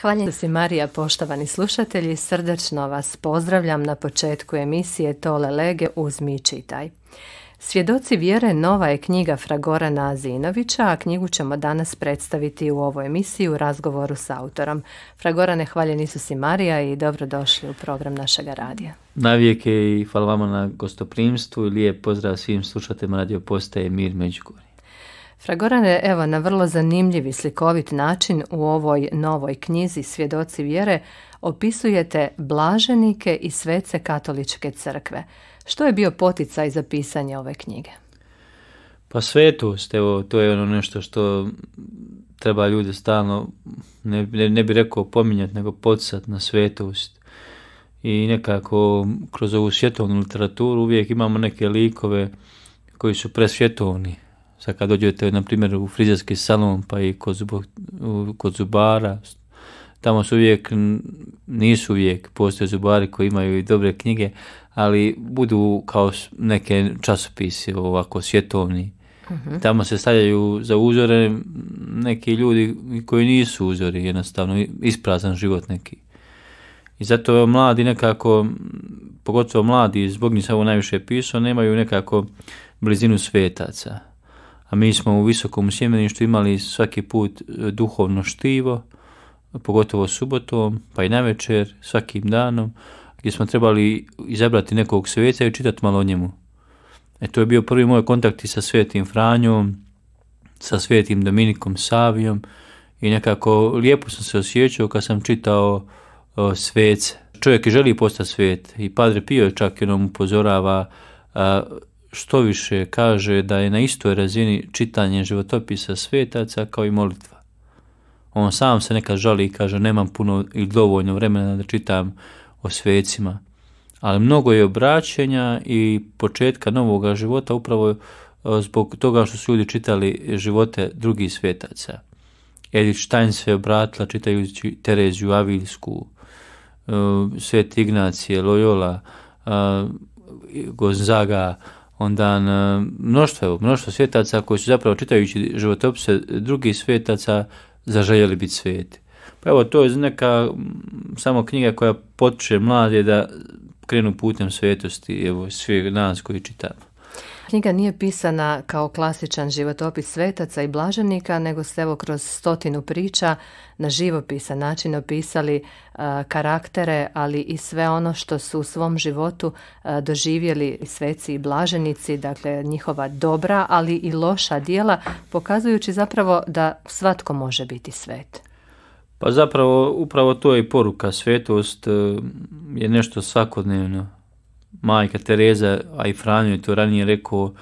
Hvala se Marija, poštovani slušatelji, srdačno vas pozdravljam na početku emisije Tole Lege uz i čitaj. Svjedoci vjere nova je knjiga Fragorana Azinovića, a knjigu ćemo danas predstaviti u ovoj emisiji u razgovoru s autorom. Fragorane, hvaljen Isus i Marija i dobrodošli u program našega radija. Navijek je i hvala vama na gostoprimstvu i lijep pozdrav svim slušateljima radio postaje Mir Međugorje. Fragorane, evo, na vrlo zanimljiv i slikovit način u ovoj novoj knjizi Svjedoci vjere opisujete blaženike i svece katoličke crkve. Što je bio poticaj za pisanje ove knjige? Pa svetost, evo, to je ono nešto što treba ljude stalno, ne, ne, bi rekao pominjati, nego podsat na svetost. I nekako kroz ovu svjetovnu literaturu uvijek imamo neke likove koji su presvjetovni, Sad kad dođete, na primjer, u frizerski salon, pa i kod, kod zubara, tamo su uvijek, nisu uvijek, postoje zubari koji imaju i dobre knjige, ali budu kao neke časopise ovako svjetovni. Mhm. Tamo se stavljaju za uzore neki ljudi koji nisu uzori, jednostavno isprazan život neki. I zato mladi nekako, pogotovo mladi, zbog njih sam najviše pisao, nemaju nekako blizinu svetaca a mi smo u visokom sjemeništu imali svaki put e, duhovno štivo, pogotovo subotom, pa i navečer, svakim danom, gdje smo trebali izabrati nekog sveca i čitati malo o njemu. E to je bio prvi moj kontakt i sa svetim Franjom, sa svetim Dominikom Savijom i nekako lijepo sam se osjećao kad sam čitao o, e, svece. Čovjek želi postati svet i Padre Pio čak jednom upozorava a, e, što više kaže da je na istoj razini čitanje životopisa svetaca kao i molitva. On sam se nekad žali i kaže nemam puno ili dovoljno vremena da čitam o svecima. Ali mnogo je obraćenja i početka novoga života upravo e, zbog toga što su ljudi čitali živote drugih svetaca. Edith Stein se obratila čitajući Tereziju Avilsku, e, Sveti Ignacije, Loyola, e, Gonzaga, onda mnoštvo, mnoštvo svjetaca koji su zapravo čitajući životopise drugih svjetaca zaželjeli biti sveti Pa evo, to je neka mm, samo knjiga koja potiče mlade da krenu putem svetosti evo, svi nas koji čitamo. Knjiga nije pisana kao klasičan životopis svetaca i blaženika, nego ste evo kroz stotinu priča na živopisan način opisali e, karaktere, ali i sve ono što su u svom životu uh, doživjeli sveci i blaženici, dakle njihova dobra, ali i loša dijela, pokazujući zapravo da svatko može biti svet. Pa zapravo upravo to je i poruka. Svetost e, je nešto svakodnevno majka Tereza, a i Franjo je to ranije rekao,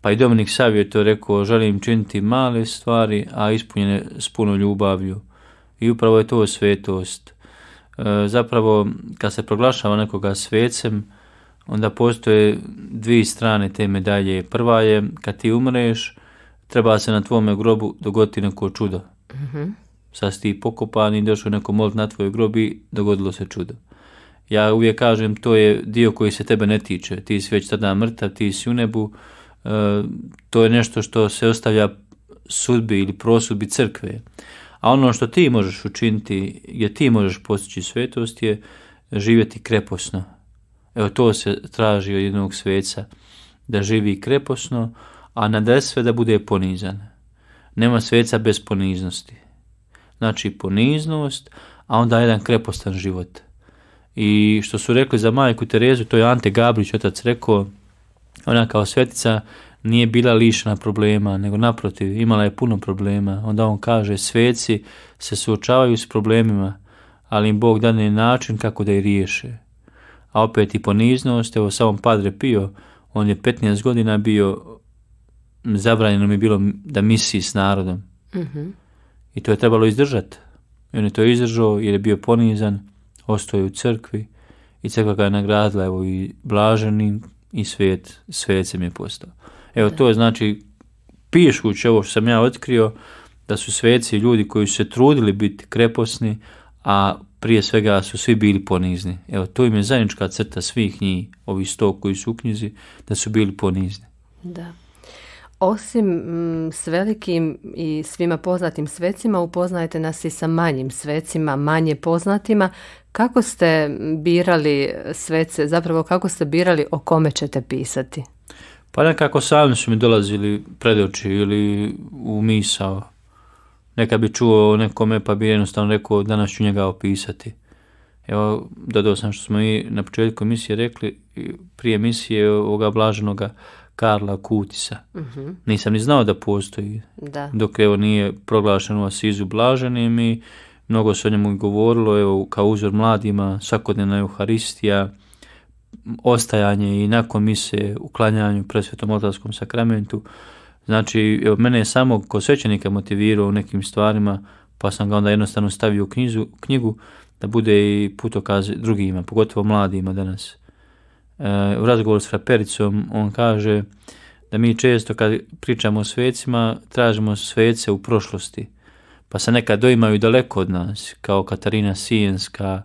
pa i Dominik Savio je to rekao, želim činiti male stvari, a ispunjene s puno ljubavlju. I upravo je to svetost. E, zapravo, kad se proglašava nekoga svecem, onda postoje dvije strane te medalje. Prva je, kad ti umreš, treba se na tvome grobu dogoditi neko čudo. Mhm. Sad si ti pokopan i došao neko molit na tvoj grobi, dogodilo se čudo. Ja uvijek kažem, to je dio koji se tebe ne tiče. Ti si već tada mrtav, ti si u nebu. E, to je nešto što se ostavlja sudbi ili prosudbi crkve. A ono što ti možeš učiniti, gdje ti možeš postići svetost je živjeti kreposno. Evo to se traži od jednog sveca, da živi kreposno, a na sve da bude ponizan. Nema sveca bez poniznosti. Znači poniznost, a onda jedan krepostan život i što su rekli za majku Terezu, to je Ante Gabrić otac rekao, ona kao svetica nije bila lišna problema, nego naprotiv, imala je puno problema. Onda on kaže, sveci se suočavaju s problemima, ali im Bog dane način kako da ih riješe. A opet i poniznost, evo samom Padre Pio, on je 15 godina bio, zabranjeno mi bilo da misi s narodom. Mhm. I to je trebalo izdržati. I on je to izdržao jer je bio ponizan ostao u crkvi i crkva ga je nagradila evo, i blaženim i svijet, svecem je postao. Evo to je znači pišući ovo što sam ja otkrio da su sveci ljudi koji su se trudili biti kreposni, a prije svega su svi bili ponizni. Evo, to im je zajednička crta svih njih, ovih sto koji su u knjizi, da su bili ponizni. Da. Osim mm, s velikim i svima poznatim svecima, upoznajte nas i sa manjim svecima, manje poznatima. Kako ste birali svece, zapravo kako ste birali o kome ćete pisati? Pa nekako sami su mi dolazili pred oči ili u misao. Neka bi čuo o nekome pa bi jednostavno rekao danas ću njega opisati. Evo, dodao sam što smo i na početku misije rekli, prije misije ovoga blaženoga, Karla Kutisa. Uh Nisam ni znao da postoji. Da. Dok evo nije proglašen u Asizu blaženim i mnogo se o njemu govorilo, evo kao uzor mladima, svakodnevna euharistija, ostajanje i nakon mise, uklanjanju presvetom otavskom sakramentu. Znači, evo, mene je samo ko svećenika motivirao u nekim stvarima, pa sam ga onda jednostavno stavio u knjigu da bude i putokaz drugima, pogotovo mladima danas. E, u razgovoru s Frapericom on kaže da mi često kad pričamo o svecima tražimo svece u prošlosti pa se nekad doimaju daleko od nas kao Katarina Sijenska,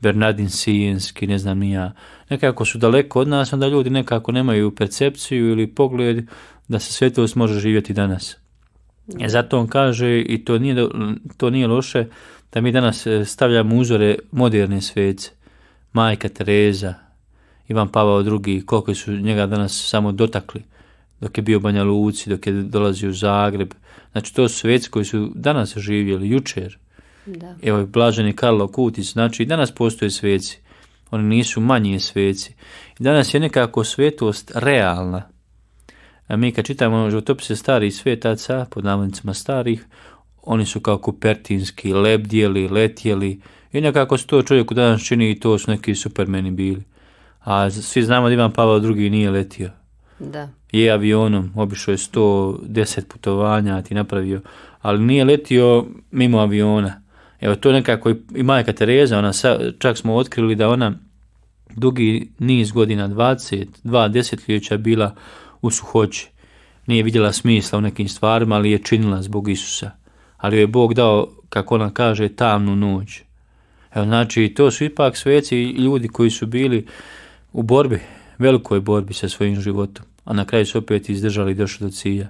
Bernardin Sijenski, ne znam ni ja. Nekako su daleko od nas, onda ljudi nekako nemaju percepciju ili pogled da se svetost može živjeti danas. E, zato on kaže, i to nije, to nije loše, da mi danas e, stavljamo uzore moderne svece. Majka Tereza, Ivan Pavao II, koliko su njega danas samo dotakli dok je bio Banja Luci, dok je dolazio u Zagreb. Znači to su sveci koji su danas živjeli, jučer. Da. Evo Blaženi Karlo Kutic, znači i danas postoje sveci. Oni nisu manji sveci. I danas je nekako svetost realna. A mi kad čitamo životopise starih svetaca, pod navodnicima starih, oni su kao kupertinski, lebdjeli, letjeli. I nekako to čovjeku danas čini i to su neki supermeni bili a svi znamo da Ivan Pavao II nije letio. Da. Je avionom, obišao je 110 putovanja, ti napravio, ali nije letio mimo aviona. Evo, to nekako i majka Tereza, ona sa, čak smo otkrili da ona dugi niz godina, 20, dva desetljeća bila u suhoći. Nije vidjela smisla u nekim stvarima, ali je činila zbog Isusa. Ali joj je Bog dao, kako ona kaže, tamnu noć. Evo, znači, to su ipak sveci ljudi koji su bili u borbi, velikoj borbi sa svojim životom, a na kraju su opet izdržali i došli do cilja.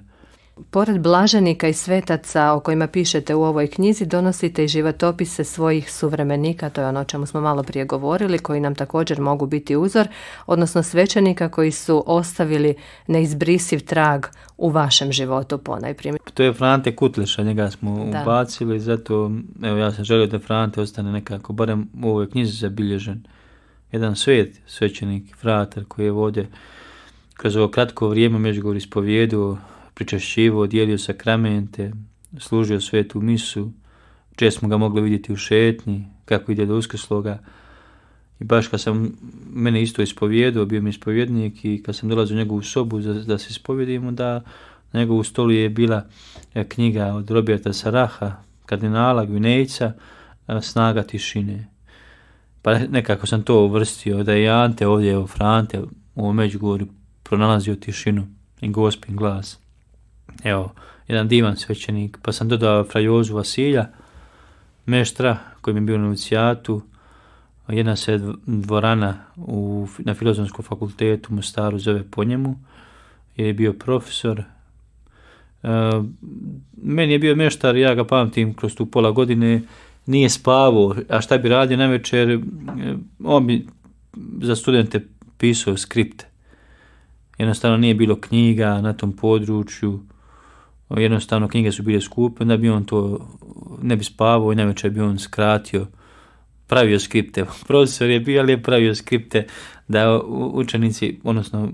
Pored blaženika i svetaca o kojima pišete u ovoj knjizi, donosite i životopise svojih suvremenika, to je ono o čemu smo malo prije govorili, koji nam također mogu biti uzor, odnosno svećenika koji su ostavili neizbrisiv trag u vašem životu ponajprije. To je Frante Kutliša njega smo da. ubacili, zato evo, ja sam želio da Frante ostane nekako, barem u ovoj knjizi zabilježen jedan svet svećenik, frater koji je vode kroz ovo kratko vrijeme Međugor ispovjeduo, pričašćivo, dijelio sakramente, služio svetu misu, često smo ga mogli vidjeti u šetnji, kako ide do uskrsloga. I baš kad sam mene isto ispovjeduo, bio mi ispovjednik i kad sam dolazio u njegovu sobu da, da se ispovjedimo, da na njegovu stolu je bila e, knjiga od Roberta Saraha, kardinala Gvinejca, e, Snaga tišine pa nekako sam to uvrstio, da je Ante ovdje, evo Frante, u Međugorju pronalazio tišinu i gospin glas. Evo, jedan divan svećenik, pa sam dodao Frajozu Vasilja, meštra koji mi je bio na novicijatu, jedna se dvorana u, na Filozofskom fakultetu u Mostaru zove po njemu, jer je bio profesor. E, meni je bio meštar, ja ga pamtim kroz tu pola godine, nije spavao, a šta bi radio na večer, e, on bi za studente pisao skripte. Jednostavno nije bilo knjiga na tom području, jednostavno knjige su bile skupe, onda bi on to ne bi spavao i na večer bi on skratio, pravio skripte. Profesor je bio, ali je pravio skripte da učenici, odnosno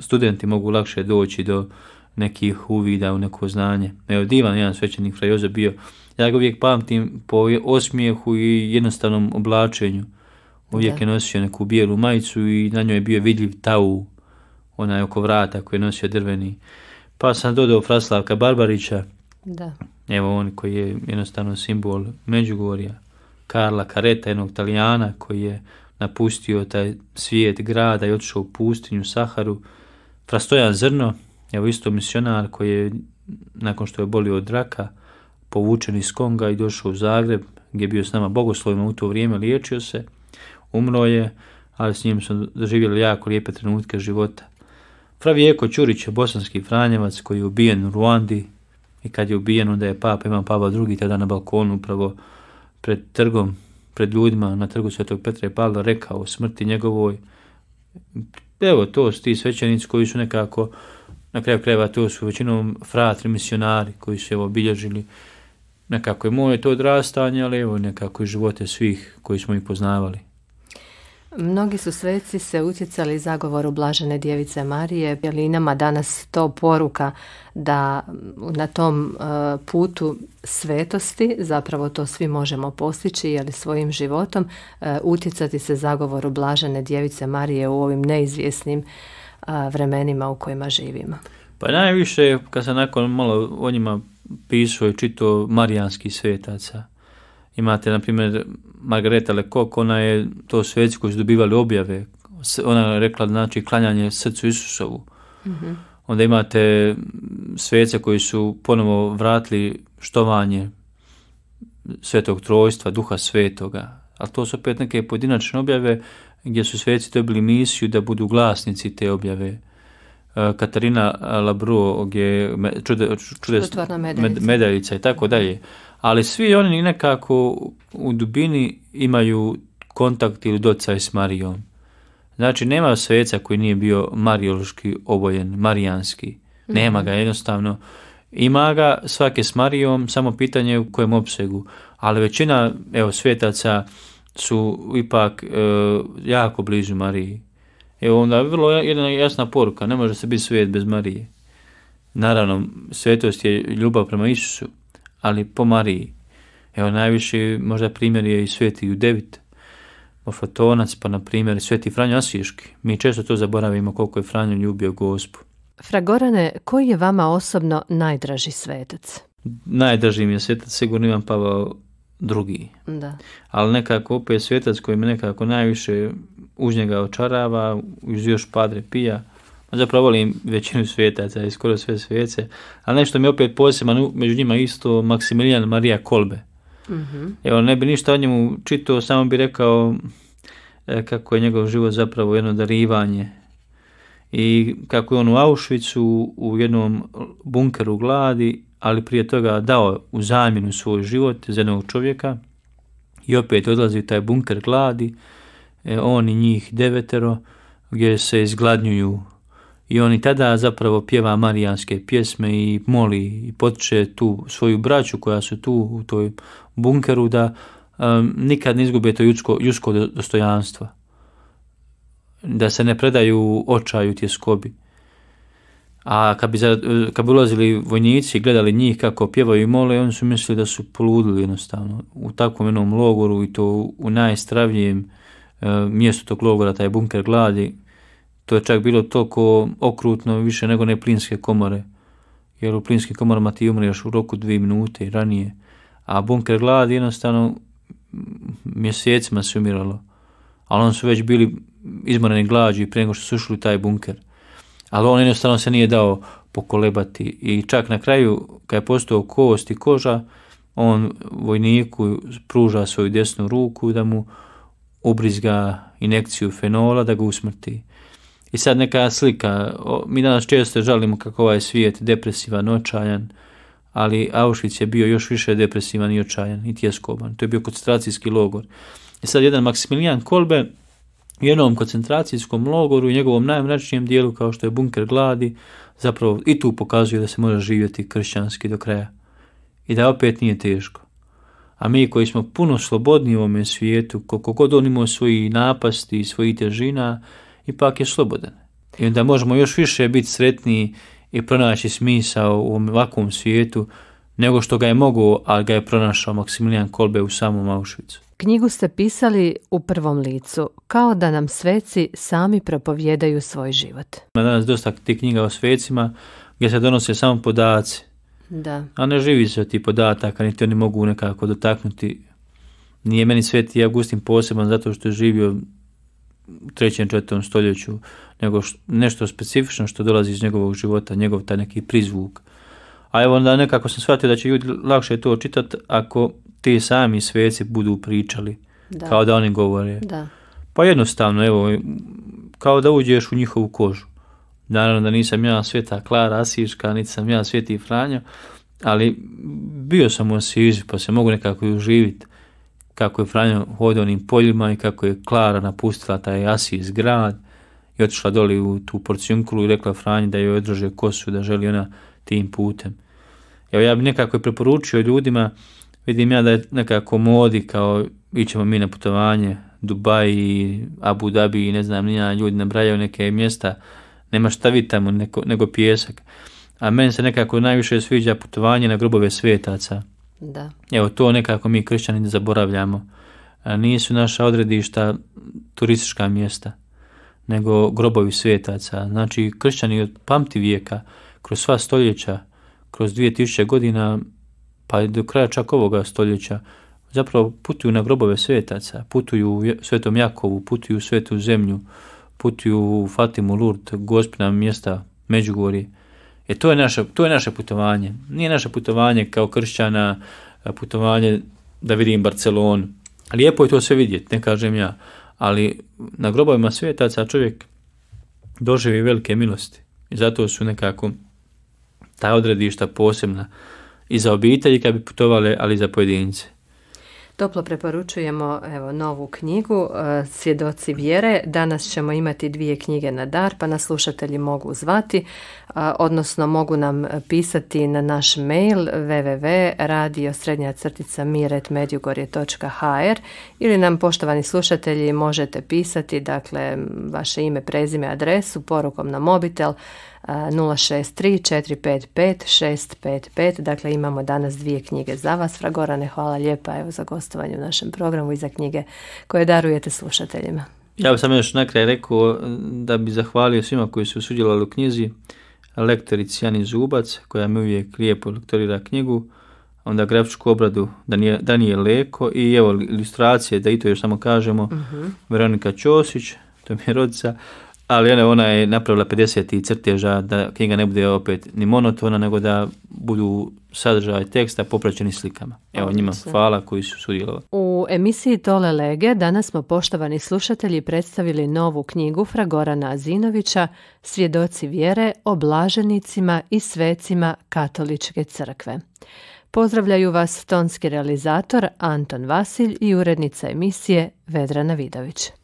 studenti mogu lakše doći do nekih uvida u neko znanje. Evo divan jedan svećenik fra bio. Ja ga uvijek pamtim po osmijehu i jednostavnom oblačenju. Uvijek je nosio neku bijelu majicu i na njoj je bio vidljiv tau, onaj oko vrata koji je nosio drveni. Pa sam dodao Fraslavka Barbarića. Da. Evo on koji je jednostavno simbol Međugorja. Karla Kareta, jednog Talijana koji je napustio taj svijet grada i otišao u pustinju, Saharu. Frastojan Zrno, Evo isto misionar koji je nakon što je bolio od raka povučen iz Konga i došao u Zagreb gdje je bio s nama bogoslovima u to vrijeme, liječio se, umro je, ali s njim smo doživjeli jako lijepe trenutke života. Eko Ćurić je bosanski franjevac koji je ubijen u Ruandi i kad je ubijen onda je papa Ivan papa drugi tada na balkonu upravo pred trgom, pred ljudima na trgu Svetog Petra i Pavla rekao o smrti njegovoj. Evo to su ti svećenici koji su nekako na kraju krajeva to su većinom fratri, misionari koji su evo obilježili nekako je moje to odrastanje, ali evo nekako i živote svih koji smo ih poznavali. Mnogi su sveci se utjecali zagovoru Blažene djevice Marije. Je li nama danas to poruka da na tom e, putu svetosti, zapravo to svi možemo postići, jer svojim životom e, utjecati se zagovoru Blažene djevice Marije u ovim neizvjesnim vremenima u kojima živimo? Pa najviše kad sam nakon malo o njima pisao i čito marijanski svetaca. Imate, na primjer, Margareta Lekok, ona je to sveci koji su dobivali objave. Ona je rekla, znači, klanjanje srcu Isusovu. Mhm. Onda imate svece koji su ponovo vratili štovanje svetog trojstva, duha svetoga. Ali to su opet neke pojedinačne objave gdje su sveci dobili misiju da budu glasnici te objave. E, Katarina Labruo je čude, medaljica i tako dalje. Ali svi oni nekako u dubini imaju kontakt ili docaj s Marijom. Znači, nema sveca koji nije bio marijološki obojen, marijanski. Mhm. Nema ga jednostavno. Ima ga svake s Marijom, samo pitanje u kojem opsegu. Ali većina evo, svetaca su ipak e, jako blizu Mariji. Evo onda je vrlo jedna jasna poruka, ne može se biti svijet bez Marije. Naravno, svetost je ljubav prema Isusu, ali po Mariji. Evo najviše možda primjer je i sveti Judevit, Ofatonac, pa na primjer sveti Franjo Asiški. Mi često to zaboravimo koliko je Franjo ljubio gospu. Fragorane, koji je vama osobno najdraži svetac? Najdraži mi je svetac sigurno imam Pavao drugi. Da. Ali nekako opet svjetac koji me nekako najviše uz njega očarava, uz još Padre Pija, zapravo volim većinu svjetaca i skoro sve svjece ali nešto mi je opet poseban, među njima isto Maksimilijan Marija Kolbe. mm Evo, ne bi ništa o njemu čitao, samo bi rekao e, kako je njegov život zapravo jedno darivanje i kako je on u Auschwitzu u jednom bunkeru gladi ali prije toga dao u zamjenu svoj život za jednog čovjeka i opet odlazi u taj bunker gladi, e, on i njih devetero, gdje se izgladnjuju i oni tada zapravo pjeva marijanske pjesme i moli i potiče tu svoju braću koja su tu u toj bunkeru da nikad ne izgube to ljudsko, ljudsko dostojanstvo, da se ne predaju očaju tjeskobi a kad bi, ulazili vojnici i gledali njih kako pjevaju i mole, oni su mislili da su poludili jednostavno u takvom jednom logoru i to u najstravnijem e, mjestu tog logora, taj bunker gladi. To je čak bilo toliko okrutno više nego ne plinske komore, jer u plinskim komorama ti još u roku dvije minute i ranije. A bunker gladi jednostavno mjesecima se umiralo, ali oni su već bili izmoreni glađu i prije nego što su ušli u taj bunker ali on jednostavno se nije dao pokolebati i čak na kraju kad je postao kost i koža, on vojniku pruža svoju desnu ruku da mu ubrizga inekciju fenola da ga usmrti. I sad neka slika, mi danas često žalimo kako ovaj svijet depresivan, očajan, ali Auschwitz je bio još više depresivan i očajan i tjeskoban. To je bio koncentracijski logor. I sad jedan Maksimilijan Kolbe jednom koncentracijskom logoru i njegovom najmračnijem dijelu kao što je bunker gladi, zapravo i tu pokazuje da se može živjeti kršćanski do kraja. I da opet nije teško. A mi koji smo puno slobodni u ovome svijetu, koliko god on imao svoji napasti i svojih težina, ipak je slobodan. I onda možemo još više biti sretniji i pronaći smisao u ovakvom svijetu nego što ga je mogao, ali ga je pronašao Maksimilijan Kolbe u samom Auschwitzu. Knjigu ste pisali u prvom licu, kao da nam sveci sami propovjedaju svoj život. Ima danas dosta tih knjiga o svecima gdje se donose samo podaci. Da. A ne živi se od tih podataka, niti oni mogu nekako dotaknuti. Nije meni sveti Augustin poseban zato što je živio u trećem, četvrtom stoljeću, nego nešto specifično što dolazi iz njegovog života, njegov taj neki prizvuk. A evo onda nekako sam shvatio da će ljudi lakše to čitati ako ti sami sveci budu pričali, kao da oni govore. Da. Pa jednostavno, evo, kao da uđeš u njihovu kožu. Naravno da nisam ja sveta Klara Asiška, niti sam ja sveti Franjo, ali bio sam u Asiži, pa se mogu nekako i uživiti kako je Franjo hodio onim poljima i kako je Klara napustila taj iz grad i otišla doli u tu porcijunkulu i rekla Franji da joj održe kosu, da želi ona tim putem. Evo ja bih nekako je preporučio ljudima Vidim ja da je nekako modi kao ićemo mi na putovanje, Dubaj i Abu Dhabi i ne znam, nija ljudi nabrajaju neke mjesta, nema šta vidi tamo neko, nego pjesak. A meni se nekako najviše sviđa putovanje na grobove svetaca. Da. Evo to nekako mi ne zaboravljamo. nisu naša odredišta turistička mjesta, nego grobovi svetaca. Znači kršćani od pamti vijeka, kroz sva stoljeća, kroz 2000 godina pa do kraja čak ovoga stoljeća, zapravo putuju na grobove svetaca, putuju u Svetom Jakovu, putuju u Svetu zemlju, putuju u Fatimu, Lurt, gospina mjesta, Međugorje. E to je, naše, to je naše putovanje. Nije naše putovanje kao kršćana, putovanje da vidim Barcelonu. Lijepo je to sve vidjeti, ne kažem ja. Ali na grobovima svetaca čovjek doživi velike milosti. I zato su nekako ta odredišta posebna i za obitelji kad bi putovali, ali i za pojedince. Toplo preporučujemo evo, novu knjigu e, Svjedoci vjere. Danas ćemo imati dvije knjige na dar, pa nas slušatelji mogu zvati, e, odnosno mogu nam pisati na naš mail www.radiosrednjacrticamiretmedjugorje.hr ili nam poštovani slušatelji možete pisati, dakle, vaše ime, prezime, adresu, porukom na mobitel 063 455 655. Dakle, imamo danas dvije knjige za vas. Fragorane, hvala lijepa evo, za gostovanje u našem programu i za knjige koje darujete slušateljima. Ja bih samo još nakraj rekao eh, da bi zahvalio svima koji su sudjelovali u knjizi lektorici Jani Zubac koja mi uvijek lijepo lektorira knjigu, onda grafičku obradu Danije, Danije Leko i evo ilustracije, da i to još samo kažemo, uh mhm. -huh. Veronika Ćosić, to mi je rodica, ali ono, ona, je napravila 50 crteža da knjiga ne bude opet ni monotona, nego da budu sadržaj teksta popraćeni slikama. Evo njima hvala koji su sudjelovali. U emisiji Tole Lege danas smo poštovani slušatelji predstavili novu knjigu Fragorana Azinovića Svjedoci vjere o blaženicima i svecima katoličke crkve. Pozdravljaju vas tonski realizator Anton Vasilj i urednica emisije Vedrana Vidović.